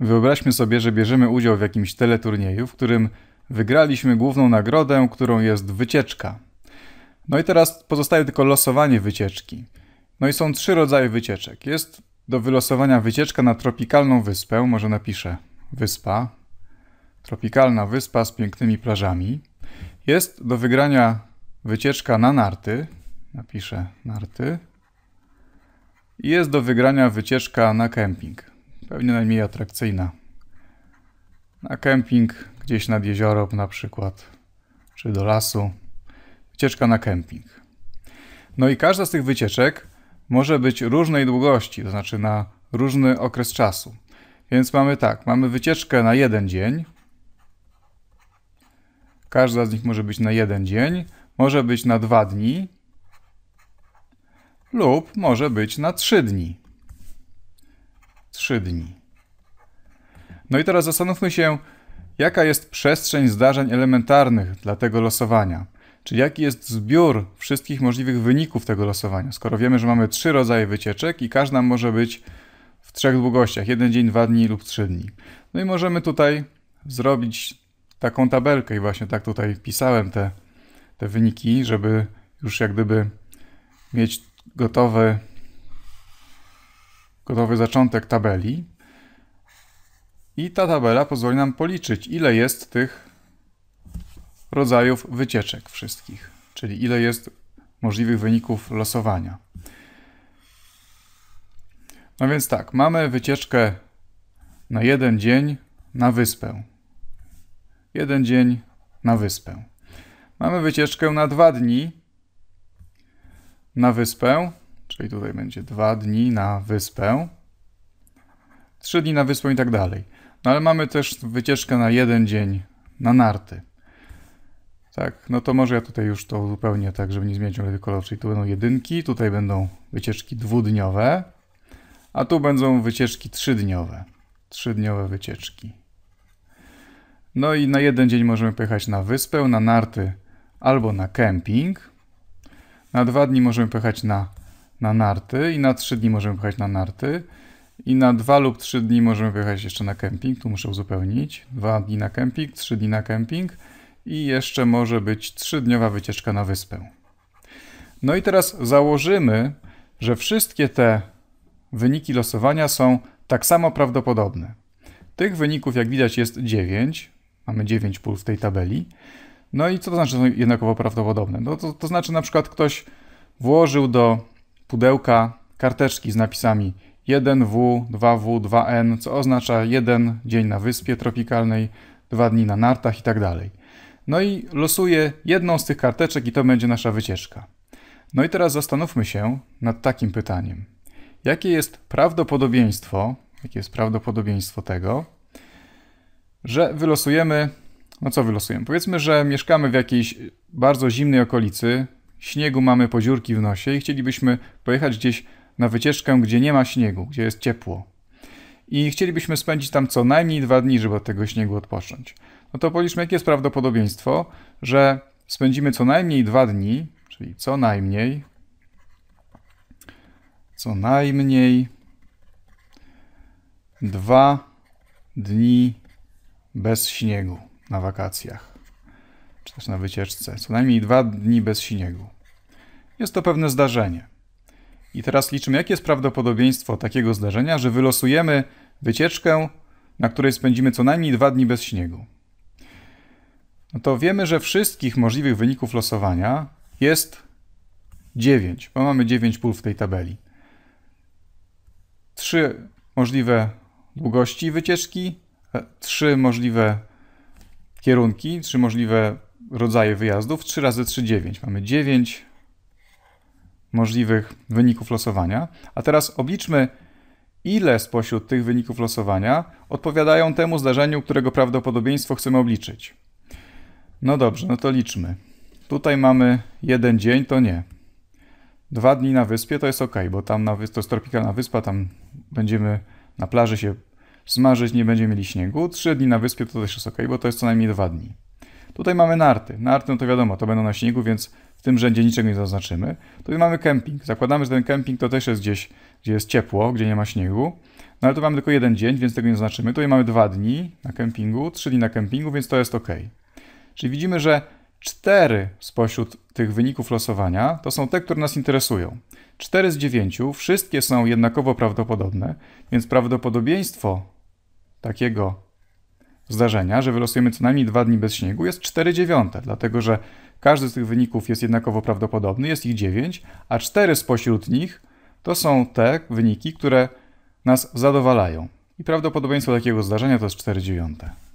Wyobraźmy sobie, że bierzemy udział w jakimś teleturnieju, w którym wygraliśmy główną nagrodę, którą jest wycieczka. No i teraz pozostaje tylko losowanie wycieczki. No i są trzy rodzaje wycieczek. Jest do wylosowania wycieczka na tropikalną wyspę, może napiszę wyspa, tropikalna wyspa z pięknymi plażami. Jest do wygrania wycieczka na narty, napiszę narty. I jest do wygrania wycieczka na kemping pewnie najmniej atrakcyjna. Na kemping, gdzieś nad jezioro na przykład, czy do lasu. Wycieczka na kemping. No i każda z tych wycieczek może być różnej długości, to znaczy na różny okres czasu. Więc mamy tak, mamy wycieczkę na jeden dzień. Każda z nich może być na jeden dzień, może być na dwa dni lub może być na trzy dni. 3 dni. No i teraz zastanówmy się, jaka jest przestrzeń zdarzeń elementarnych dla tego losowania. Czyli jaki jest zbiór wszystkich możliwych wyników tego losowania, skoro wiemy, że mamy trzy rodzaje wycieczek i każda może być w trzech długościach, jeden dzień, dwa dni lub trzy dni. No i możemy tutaj zrobić taką tabelkę i właśnie tak tutaj pisałem te, te wyniki, żeby już jak gdyby mieć gotowe gotowy zaczątek tabeli. I ta tabela pozwoli nam policzyć, ile jest tych rodzajów wycieczek wszystkich, czyli ile jest możliwych wyników losowania. No więc tak, mamy wycieczkę na jeden dzień na wyspę. Jeden dzień na wyspę. Mamy wycieczkę na dwa dni na wyspę Czyli tutaj będzie dwa dni na wyspę, trzy dni na wyspę i tak dalej. No ale mamy też wycieczkę na jeden dzień na narty. Tak, no to może ja tutaj już to zupełnie tak, żeby nie zmieniać olej kolor, czyli tu będą jedynki, tutaj będą wycieczki dwudniowe, a tu będą wycieczki trzydniowe. Trzydniowe wycieczki. No i na jeden dzień możemy pojechać na wyspę, na narty albo na kemping. Na dwa dni możemy pojechać na na narty i na 3 dni możemy pojechać na narty. I na 2 lub 3 dni możemy wyjechać jeszcze na kemping, tu muszę uzupełnić. 2 dni na kemping, 3 dni na kemping i jeszcze może być 3-dniowa wycieczka na wyspę. No i teraz założymy, że wszystkie te wyniki losowania są tak samo prawdopodobne. Tych wyników, jak widać, jest 9. Mamy 9 pól w tej tabeli. No i co to znaczy, że są jednakowo prawdopodobne? No to, to znaczy, na przykład ktoś włożył do pudełka, karteczki z napisami 1W, 2W, 2N, co oznacza jeden dzień na wyspie tropikalnej, dwa dni na nartach i tak dalej. No i losuję jedną z tych karteczek i to będzie nasza wycieczka. No i teraz zastanówmy się nad takim pytaniem. Jakie jest prawdopodobieństwo, jakie jest prawdopodobieństwo tego, że wylosujemy, no co wylosujemy? Powiedzmy, że mieszkamy w jakiejś bardzo zimnej okolicy, śniegu mamy poziórki w nosie i chcielibyśmy pojechać gdzieś na wycieczkę, gdzie nie ma śniegu, gdzie jest ciepło. I chcielibyśmy spędzić tam co najmniej dwa dni, żeby od tego śniegu odpocząć. No to policzmy, jakie jest prawdopodobieństwo, że spędzimy co najmniej dwa dni, czyli co najmniej, co najmniej dwa dni bez śniegu na wakacjach czy na wycieczce, co najmniej dwa dni bez śniegu. Jest to pewne zdarzenie. I teraz liczymy, jakie jest prawdopodobieństwo takiego zdarzenia, że wylosujemy wycieczkę, na której spędzimy co najmniej dwa dni bez śniegu. No to wiemy, że wszystkich możliwych wyników losowania jest 9, bo mamy 9 pól w tej tabeli. Trzy możliwe długości wycieczki, e, trzy możliwe kierunki, trzy możliwe rodzaje wyjazdów 3 razy 3, 9. Mamy 9 możliwych wyników losowania. A teraz obliczmy, ile spośród tych wyników losowania odpowiadają temu zdarzeniu, którego prawdopodobieństwo chcemy obliczyć. No dobrze, no to liczmy. Tutaj mamy jeden dzień, to nie. Dwa dni na wyspie to jest ok, bo tam na wysp, to jest tropikalna wyspa, tam będziemy na plaży się smażyć, nie będziemy mieli śniegu. Trzy dni na wyspie to też jest ok, bo to jest co najmniej dwa dni. Tutaj mamy narty. Narty, no to wiadomo, to będą na śniegu, więc w tym rzędzie niczego nie zaznaczymy. Tutaj mamy kemping. Zakładamy, że ten kemping to też jest gdzieś, gdzie jest ciepło, gdzie nie ma śniegu. No ale tu mamy tylko jeden dzień, więc tego nie zaznaczymy. Tutaj mamy dwa dni na kempingu, trzy dni na kempingu, więc to jest ok. Czyli widzimy, że cztery spośród tych wyników losowania to są te, które nas interesują. Cztery z dziewięciu, wszystkie są jednakowo prawdopodobne, więc prawdopodobieństwo takiego zdarzenia, że wylosujemy co najmniej dwa dni bez śniegu, jest 4 dziewiąte, dlatego że każdy z tych wyników jest jednakowo prawdopodobny, jest ich 9, a 4 spośród nich to są te wyniki, które nas zadowalają. I prawdopodobieństwo takiego zdarzenia to jest 4 dziewiąte.